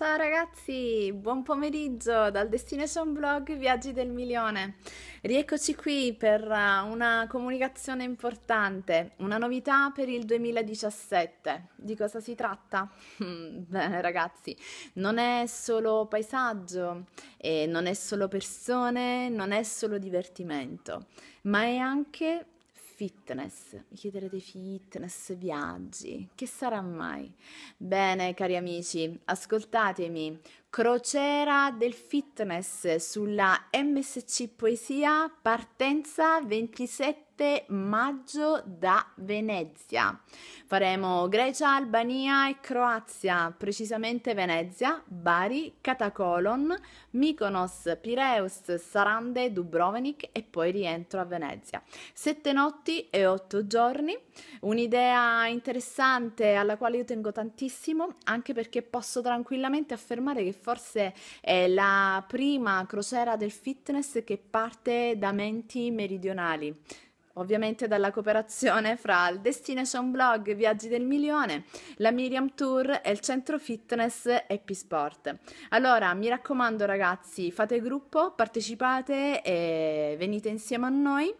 Ciao ragazzi, buon pomeriggio dal Destination Blog Viaggi del Milione. Rieccoci qui per uh, una comunicazione importante, una novità per il 2017. Di cosa si tratta? Beh, ragazzi, non è solo paesaggio, non è solo persone, non è solo divertimento, ma è anche fitness. Mi chiederete fitness, viaggi, che sarà mai? Bene, cari amici, ascoltatemi, Crociera del fitness sulla MSC Poesia, partenza 27 maggio da Venezia. Faremo Grecia, Albania e Croazia, precisamente Venezia, Bari, Catacolon, Mykonos, Pireus, Sarande, Dubrovnik e poi rientro a Venezia. Sette notti e otto giorni, un'idea interessante alla quale io tengo tantissimo, anche perché posso tranquillamente affermare che forse è la prima crociera del fitness che parte da menti meridionali ovviamente dalla cooperazione fra il Destination Blog Viaggi del Milione, la Miriam Tour e il Centro Fitness Happy Sport. Allora, mi raccomando ragazzi, fate gruppo, partecipate e venite insieme a noi.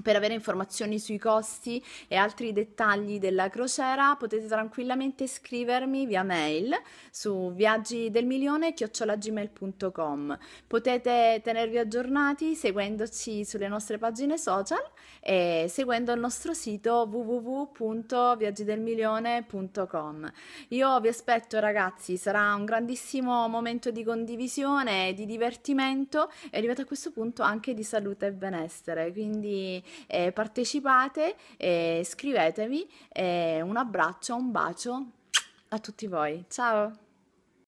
Per avere informazioni sui costi e altri dettagli della crociera potete tranquillamente scrivermi via mail su viaggidelmilione.gmail.com Potete tenervi aggiornati seguendoci sulle nostre pagine social e seguendo il nostro sito www.viaggidelmilione.com Io vi aspetto ragazzi, sarà un grandissimo momento di condivisione, di divertimento e arrivato a questo punto anche di salute e benessere, quindi eh, partecipate, eh, scrivetemi, eh, un abbraccio, un bacio a tutti voi. Ciao!